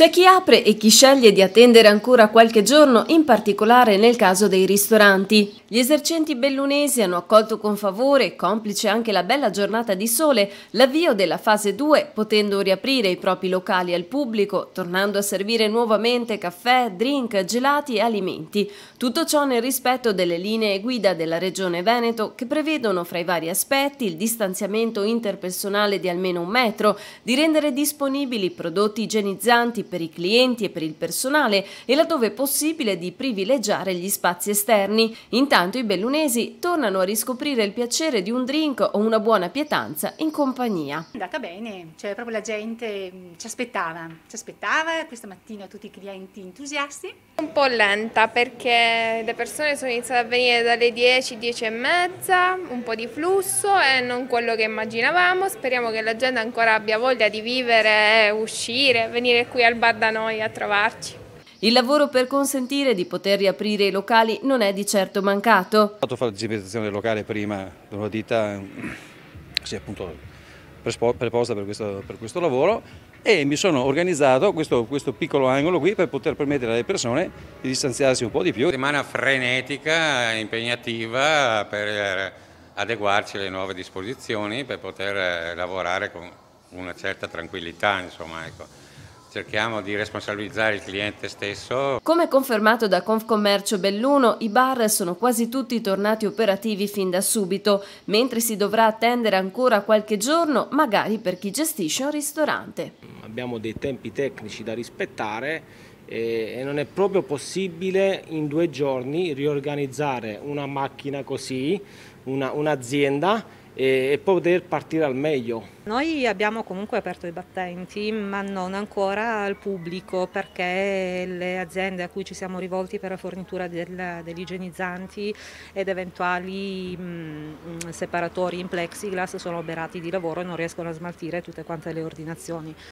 C'è chi apre e chi sceglie di attendere ancora qualche giorno, in particolare nel caso dei ristoranti. Gli esercenti bellunesi hanno accolto con favore, complice anche la bella giornata di sole, l'avvio della fase 2, potendo riaprire i propri locali al pubblico, tornando a servire nuovamente caffè, drink, gelati e alimenti. Tutto ciò nel rispetto delle linee guida della Regione Veneto che prevedono fra i vari aspetti il distanziamento interpersonale di almeno un metro, di rendere disponibili prodotti igienizzanti per i clienti e per il personale e laddove possibile di privilegiare gli spazi esterni. Intanto Intanto i bellunesi tornano a riscoprire il piacere di un drink o una buona pietanza in compagnia. È andata bene, cioè proprio la gente mm, ci aspettava, ci aspettava questa mattina tutti i clienti entusiasti. Un po' lenta perché le persone sono iniziate a venire dalle 10, 10 e mezza, un po' di flusso e eh, non quello che immaginavamo, speriamo che la gente ancora abbia voglia di vivere, eh, uscire, venire qui al bar da noi a trovarci. Il lavoro per consentire di poter riaprire i locali non è di certo mancato. Ho fatto La falsificazione del locale prima da una ditta si appunto preposta per questo, per questo lavoro e mi sono organizzato questo, questo, piccolo angolo qui per poter permettere alle persone di distanziarsi un po' di più. Settimana frenetica, impegnativa per adeguarci alle nuove disposizioni, per poter lavorare con una certa tranquillità. Insomma, ecco cerchiamo di responsabilizzare il cliente stesso. Come confermato da Confcommercio Belluno, i bar sono quasi tutti tornati operativi fin da subito, mentre si dovrà attendere ancora qualche giorno, magari per chi gestisce un ristorante. Abbiamo dei tempi tecnici da rispettare eh, e non è proprio possibile in due giorni riorganizzare una macchina così, un'azienda e, poter partire al meglio. Noi abbiamo comunque aperto i battenti, ma non ancora al pubblico, perché le aziende a cui ci siamo rivolti per la fornitura del, degli igienizzanti ed eventuali mh, mm, separatori in plexiglass sono oberati di lavoro e non riescono a smaltire tutte quante le ordinazioni.